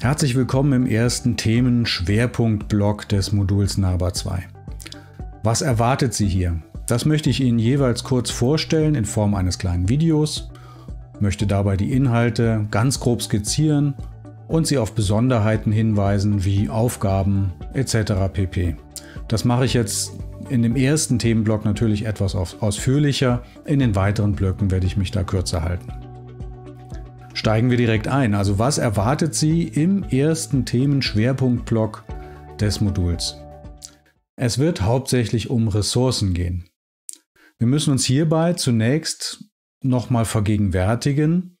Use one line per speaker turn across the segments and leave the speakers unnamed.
Herzlich willkommen im ersten Themen-Schwerpunkt-Blog des Moduls NABA 2. Was erwartet Sie hier? Das möchte ich Ihnen jeweils kurz vorstellen in Form eines kleinen Videos, möchte dabei die Inhalte ganz grob skizzieren und Sie auf Besonderheiten hinweisen wie Aufgaben etc. pp. Das mache ich jetzt in dem ersten Themenblock natürlich etwas ausführlicher, in den weiteren Blöcken werde ich mich da kürzer halten. Steigen wir direkt ein. Also was erwartet Sie im ersten Themenschwerpunktblock des Moduls? Es wird hauptsächlich um Ressourcen gehen. Wir müssen uns hierbei zunächst nochmal vergegenwärtigen,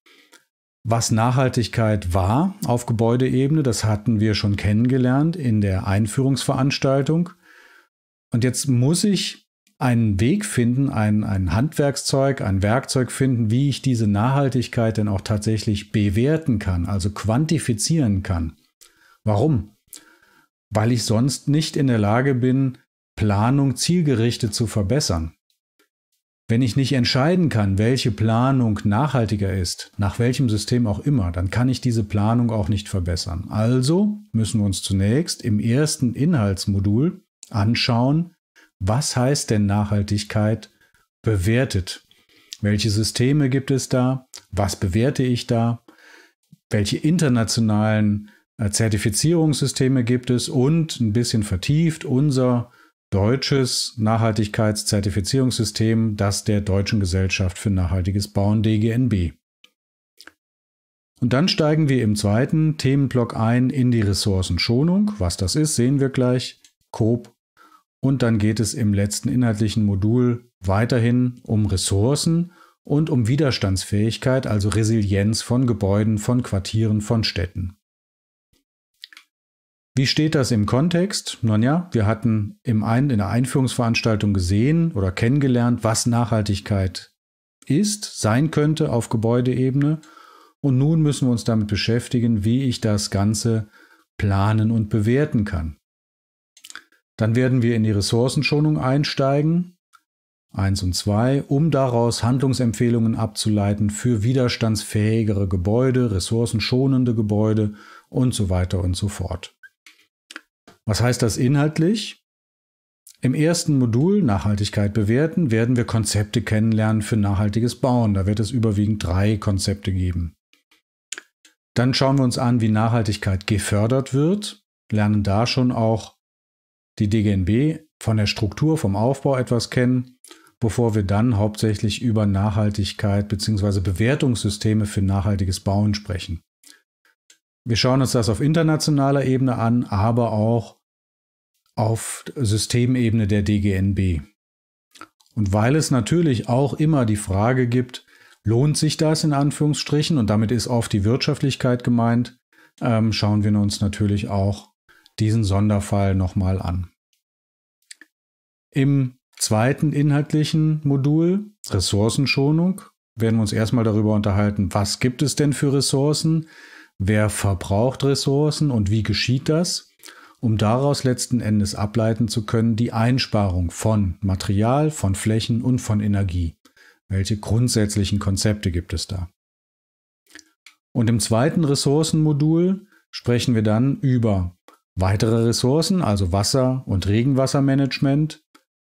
was Nachhaltigkeit war auf Gebäudeebene. Das hatten wir schon kennengelernt in der Einführungsveranstaltung. Und jetzt muss ich einen Weg finden, ein, ein Handwerkszeug, ein Werkzeug finden, wie ich diese Nachhaltigkeit denn auch tatsächlich bewerten kann, also quantifizieren kann. Warum? Weil ich sonst nicht in der Lage bin, Planung zielgerichtet zu verbessern. Wenn ich nicht entscheiden kann, welche Planung nachhaltiger ist, nach welchem System auch immer, dann kann ich diese Planung auch nicht verbessern. Also müssen wir uns zunächst im ersten Inhaltsmodul anschauen, was heißt denn Nachhaltigkeit bewertet? Welche Systeme gibt es da? Was bewerte ich da? Welche internationalen äh, Zertifizierungssysteme gibt es? Und ein bisschen vertieft unser deutsches Nachhaltigkeitszertifizierungssystem, das der Deutschen Gesellschaft für nachhaltiges Bauen DGNB. Und dann steigen wir im zweiten Themenblock ein in die Ressourcenschonung. Was das ist, sehen wir gleich. Coop und dann geht es im letzten inhaltlichen Modul weiterhin um Ressourcen und um Widerstandsfähigkeit, also Resilienz von Gebäuden, von Quartieren, von Städten. Wie steht das im Kontext? Nun ja, wir hatten im ein, in der Einführungsveranstaltung gesehen oder kennengelernt, was Nachhaltigkeit ist, sein könnte auf Gebäudeebene. Und nun müssen wir uns damit beschäftigen, wie ich das Ganze planen und bewerten kann. Dann werden wir in die Ressourcenschonung einsteigen, 1 und 2, um daraus Handlungsempfehlungen abzuleiten für widerstandsfähigere Gebäude, ressourcenschonende Gebäude und so weiter und so fort. Was heißt das inhaltlich? Im ersten Modul Nachhaltigkeit bewerten werden wir Konzepte kennenlernen für nachhaltiges Bauen. Da wird es überwiegend drei Konzepte geben. Dann schauen wir uns an, wie Nachhaltigkeit gefördert wird, lernen da schon auch die DGNB von der Struktur, vom Aufbau etwas kennen, bevor wir dann hauptsächlich über Nachhaltigkeit bzw. Bewertungssysteme für nachhaltiges Bauen sprechen. Wir schauen uns das auf internationaler Ebene an, aber auch auf Systemebene der DGNB. Und weil es natürlich auch immer die Frage gibt, lohnt sich das in Anführungsstrichen und damit ist oft die Wirtschaftlichkeit gemeint, ähm, schauen wir uns natürlich auch diesen Sonderfall nochmal an. Im zweiten inhaltlichen Modul Ressourcenschonung werden wir uns erstmal darüber unterhalten, was gibt es denn für Ressourcen, wer verbraucht Ressourcen und wie geschieht das, um daraus letzten Endes ableiten zu können die Einsparung von Material, von Flächen und von Energie. Welche grundsätzlichen Konzepte gibt es da? Und im zweiten Ressourcenmodul sprechen wir dann über Weitere Ressourcen, also Wasser- und Regenwassermanagement,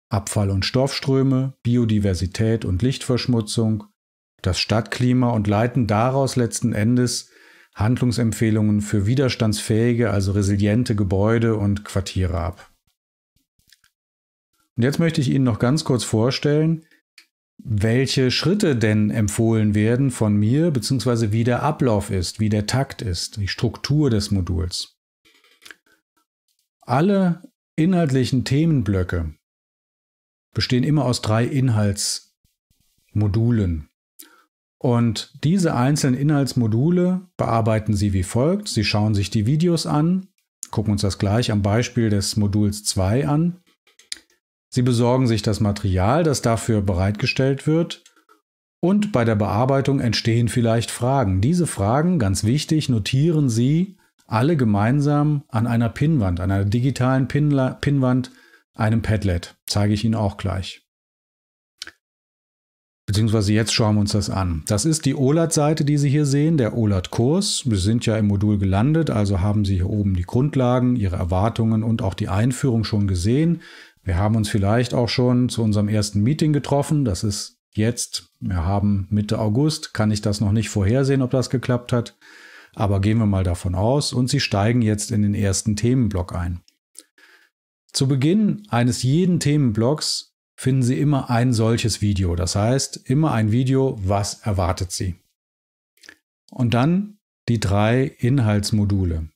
Abfall- und Stoffströme, Biodiversität und Lichtverschmutzung, das Stadtklima und leiten daraus letzten Endes Handlungsempfehlungen für widerstandsfähige, also resiliente Gebäude und Quartiere ab. Und jetzt möchte ich Ihnen noch ganz kurz vorstellen, welche Schritte denn empfohlen werden von mir, beziehungsweise wie der Ablauf ist, wie der Takt ist, die Struktur des Moduls. Alle inhaltlichen Themenblöcke bestehen immer aus drei Inhaltsmodulen. Und diese einzelnen Inhaltsmodule bearbeiten Sie wie folgt. Sie schauen sich die Videos an, gucken uns das gleich am Beispiel des Moduls 2 an. Sie besorgen sich das Material, das dafür bereitgestellt wird. Und bei der Bearbeitung entstehen vielleicht Fragen. Diese Fragen, ganz wichtig, notieren Sie alle gemeinsam an einer Pinwand, einer digitalen Pinla Pinwand, einem Padlet. Zeige ich Ihnen auch gleich. Beziehungsweise jetzt schauen wir uns das an. Das ist die OLAT-Seite, die Sie hier sehen, der OLAT-Kurs. Wir sind ja im Modul gelandet, also haben Sie hier oben die Grundlagen, Ihre Erwartungen und auch die Einführung schon gesehen. Wir haben uns vielleicht auch schon zu unserem ersten Meeting getroffen. Das ist jetzt, wir haben Mitte August, kann ich das noch nicht vorhersehen, ob das geklappt hat aber gehen wir mal davon aus und sie steigen jetzt in den ersten Themenblock ein. Zu Beginn eines jeden Themenblocks finden Sie immer ein solches Video, das heißt immer ein Video, was erwartet Sie. Und dann die drei Inhaltsmodule.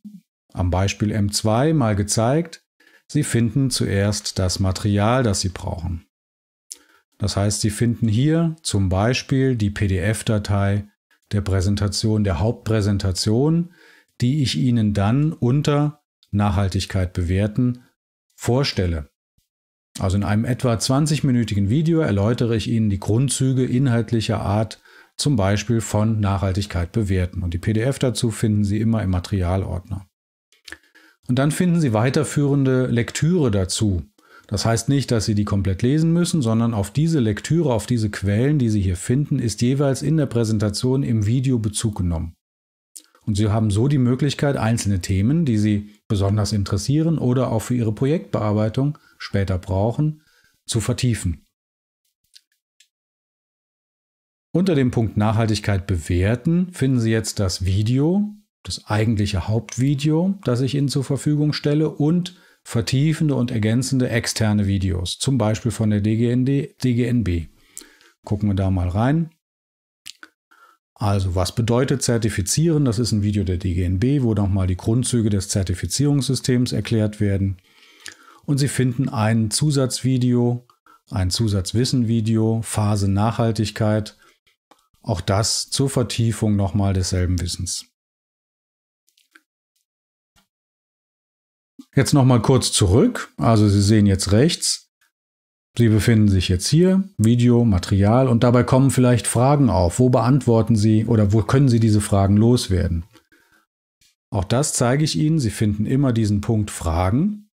Am Beispiel M2 mal gezeigt, Sie finden zuerst das Material, das Sie brauchen. Das heißt, Sie finden hier zum Beispiel die PDF-Datei der Präsentation, der Hauptpräsentation, die ich Ihnen dann unter Nachhaltigkeit bewerten vorstelle. Also in einem etwa 20-minütigen Video erläutere ich Ihnen die Grundzüge inhaltlicher Art, zum Beispiel von Nachhaltigkeit bewerten. Und die PDF dazu finden Sie immer im Materialordner. Und dann finden Sie weiterführende Lektüre dazu. Das heißt nicht, dass Sie die komplett lesen müssen, sondern auf diese Lektüre, auf diese Quellen, die Sie hier finden, ist jeweils in der Präsentation im Video Bezug genommen. Und Sie haben so die Möglichkeit, einzelne Themen, die Sie besonders interessieren oder auch für Ihre Projektbearbeitung später brauchen, zu vertiefen. Unter dem Punkt Nachhaltigkeit bewerten finden Sie jetzt das Video, das eigentliche Hauptvideo, das ich Ihnen zur Verfügung stelle und vertiefende und ergänzende externe Videos, zum Beispiel von der DGND, DGNB. Gucken wir da mal rein. Also, was bedeutet Zertifizieren? Das ist ein Video der DGNB, wo nochmal die Grundzüge des Zertifizierungssystems erklärt werden. Und Sie finden ein Zusatzvideo, ein Zusatzwissenvideo, Phase Nachhaltigkeit. Auch das zur Vertiefung nochmal desselben Wissens. Jetzt nochmal kurz zurück. Also Sie sehen jetzt rechts. Sie befinden sich jetzt hier, Video, Material, und dabei kommen vielleicht Fragen auf. Wo beantworten Sie oder wo können Sie diese Fragen loswerden? Auch das zeige ich Ihnen. Sie finden immer diesen Punkt Fragen,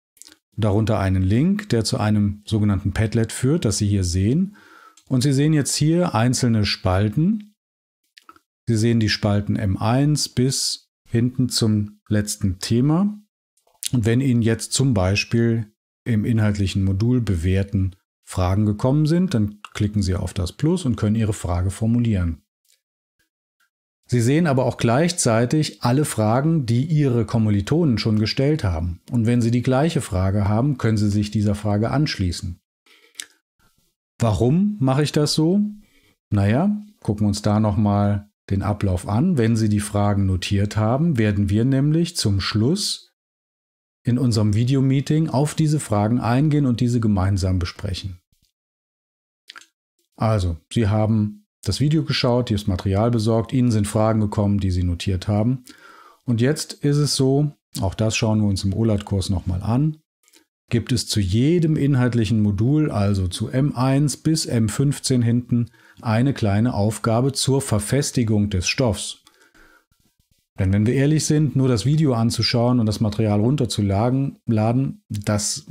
darunter einen Link, der zu einem sogenannten Padlet führt, das Sie hier sehen. Und Sie sehen jetzt hier einzelne Spalten. Sie sehen die Spalten M1 bis hinten zum letzten Thema. Und wenn Ihnen jetzt zum Beispiel im inhaltlichen Modul bewährten Fragen gekommen sind, dann klicken Sie auf das Plus und können Ihre Frage formulieren. Sie sehen aber auch gleichzeitig alle Fragen, die Ihre Kommilitonen schon gestellt haben. Und wenn Sie die gleiche Frage haben, können Sie sich dieser Frage anschließen. Warum mache ich das so? Naja, gucken wir uns da nochmal den Ablauf an. Wenn Sie die Fragen notiert haben, werden wir nämlich zum Schluss in unserem Videomeeting auf diese Fragen eingehen und diese gemeinsam besprechen. Also, Sie haben das Video geschaut, dieses Material besorgt, Ihnen sind Fragen gekommen, die Sie notiert haben. Und jetzt ist es so, auch das schauen wir uns im OLAT-Kurs nochmal an, gibt es zu jedem inhaltlichen Modul, also zu M1 bis M15 hinten, eine kleine Aufgabe zur Verfestigung des Stoffs. Denn wenn wir ehrlich sind, nur das Video anzuschauen und das Material runterzuladen, das,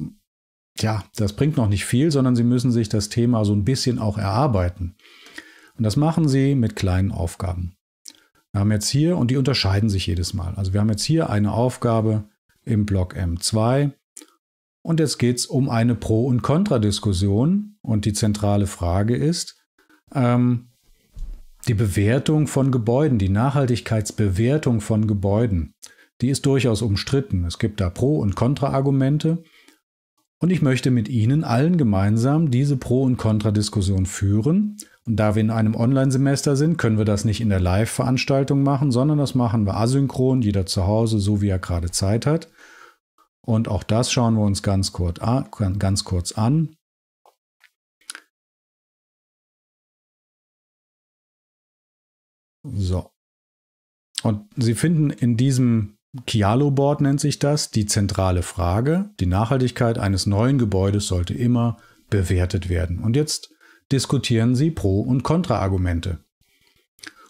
ja, das bringt noch nicht viel, sondern Sie müssen sich das Thema so ein bisschen auch erarbeiten. Und das machen Sie mit kleinen Aufgaben. Wir haben jetzt hier, und die unterscheiden sich jedes Mal. Also wir haben jetzt hier eine Aufgabe im Block M2 und jetzt geht es um eine Pro- und Kontradiskussion. Und die zentrale Frage ist, ähm, die Bewertung von Gebäuden, die Nachhaltigkeitsbewertung von Gebäuden, die ist durchaus umstritten. Es gibt da Pro- und Kontra-Argumente. Und ich möchte mit Ihnen allen gemeinsam diese Pro- und Kontra-Diskussion führen. Und da wir in einem Online-Semester sind, können wir das nicht in der Live-Veranstaltung machen, sondern das machen wir asynchron, jeder zu Hause, so wie er gerade Zeit hat. Und auch das schauen wir uns ganz kurz, an. So. Und Sie finden in diesem Kialo-Board nennt sich das, die zentrale Frage. Die Nachhaltigkeit eines neuen Gebäudes sollte immer bewertet werden. Und jetzt diskutieren Sie Pro- und Kontraargumente.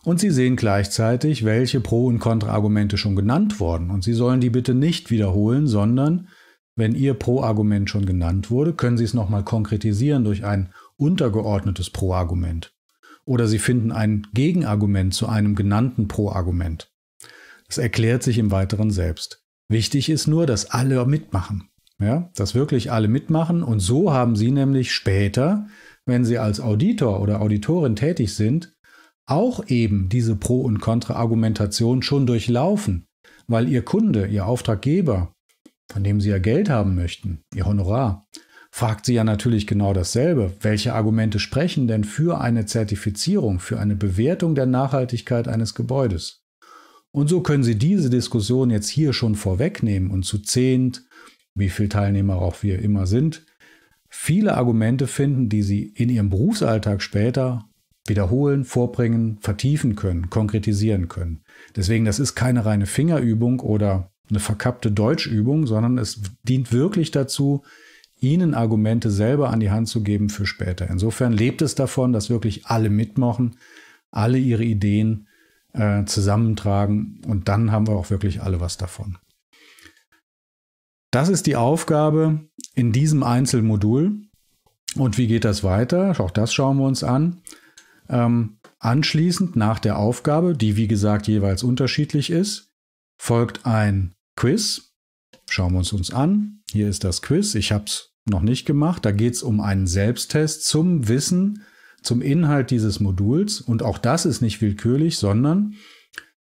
Und Sie sehen gleichzeitig, welche Pro- und Kontraargumente schon genannt wurden. Und Sie sollen die bitte nicht wiederholen, sondern wenn Ihr Pro-Argument schon genannt wurde, können Sie es nochmal konkretisieren durch ein untergeordnetes Pro-Argument oder sie finden ein Gegenargument zu einem genannten Pro-Argument. Das erklärt sich im Weiteren selbst. Wichtig ist nur, dass alle mitmachen. Ja, dass wirklich alle mitmachen und so haben sie nämlich später, wenn sie als Auditor oder Auditorin tätig sind, auch eben diese Pro- und Kontra-Argumentation schon durchlaufen, weil ihr Kunde, ihr Auftraggeber, von dem sie ja Geld haben möchten, ihr Honorar, fragt sie ja natürlich genau dasselbe. Welche Argumente sprechen denn für eine Zertifizierung, für eine Bewertung der Nachhaltigkeit eines Gebäudes? Und so können Sie diese Diskussion jetzt hier schon vorwegnehmen und zu zehnt, wie viel Teilnehmer auch wir immer sind, viele Argumente finden, die Sie in Ihrem Berufsalltag später wiederholen, vorbringen, vertiefen können, konkretisieren können. Deswegen, das ist keine reine Fingerübung oder eine verkappte Deutschübung, sondern es dient wirklich dazu, ihnen Argumente selber an die Hand zu geben für später. Insofern lebt es davon, dass wirklich alle mitmachen, alle ihre Ideen äh, zusammentragen und dann haben wir auch wirklich alle was davon. Das ist die Aufgabe in diesem Einzelmodul. Und wie geht das weiter? Auch das schauen wir uns an. Ähm, anschließend nach der Aufgabe, die wie gesagt jeweils unterschiedlich ist, folgt ein Quiz. Schauen wir uns uns an. Hier ist das Quiz. Ich habe es noch nicht gemacht. Da geht es um einen Selbsttest zum Wissen, zum Inhalt dieses Moduls. Und auch das ist nicht willkürlich, sondern,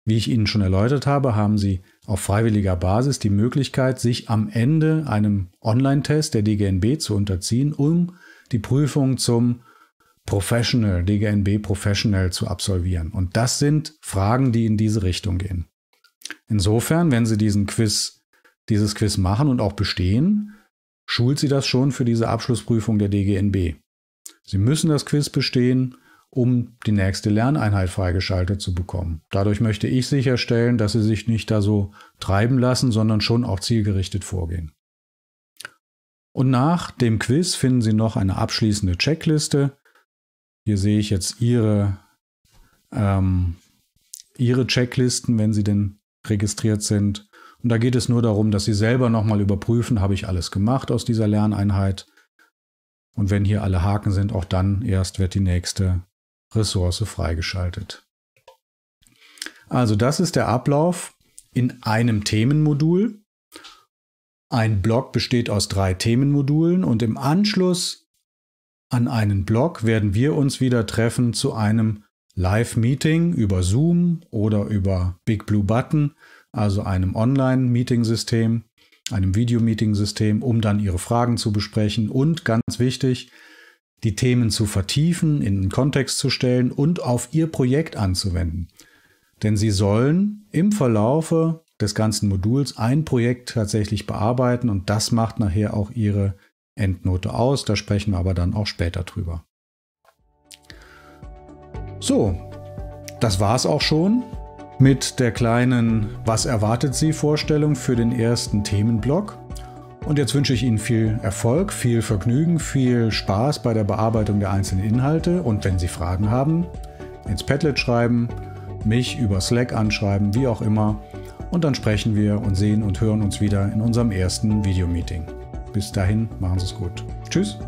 wie ich Ihnen schon erläutert habe, haben Sie auf freiwilliger Basis die Möglichkeit, sich am Ende einem Online-Test der DGNB zu unterziehen, um die Prüfung zum Professional, DGNB Professional zu absolvieren. Und das sind Fragen, die in diese Richtung gehen. Insofern, wenn Sie diesen Quiz, dieses Quiz machen und auch bestehen, schult sie das schon für diese Abschlussprüfung der DGNB. Sie müssen das Quiz bestehen, um die nächste Lerneinheit freigeschaltet zu bekommen. Dadurch möchte ich sicherstellen, dass Sie sich nicht da so treiben lassen, sondern schon auch zielgerichtet vorgehen. Und nach dem Quiz finden Sie noch eine abschließende Checkliste. Hier sehe ich jetzt Ihre, ähm, Ihre Checklisten, wenn Sie denn registriert sind. Und da geht es nur darum, dass Sie selber nochmal überprüfen, habe ich alles gemacht aus dieser Lerneinheit. Und wenn hier alle Haken sind, auch dann erst wird die nächste Ressource freigeschaltet. Also das ist der Ablauf in einem Themenmodul. Ein Block besteht aus drei Themenmodulen und im Anschluss an einen Block werden wir uns wieder treffen zu einem Live-Meeting über Zoom oder über Big Blue Button, also einem Online-Meeting-System, einem video meeting system um dann ihre Fragen zu besprechen und ganz wichtig, die Themen zu vertiefen, in den Kontext zu stellen und auf ihr Projekt anzuwenden. Denn sie sollen im Verlaufe des ganzen Moduls ein Projekt tatsächlich bearbeiten und das macht nachher auch ihre Endnote aus. Da sprechen wir aber dann auch später drüber. So, das war es auch schon mit der kleinen Was erwartet Sie Vorstellung für den ersten Themenblock. Und jetzt wünsche ich Ihnen viel Erfolg, viel Vergnügen, viel Spaß bei der Bearbeitung der einzelnen Inhalte und wenn Sie Fragen haben, ins Padlet schreiben, mich über Slack anschreiben, wie auch immer. Und dann sprechen wir und sehen und hören uns wieder in unserem ersten Videomeeting. Bis dahin, machen Sie es gut. Tschüss.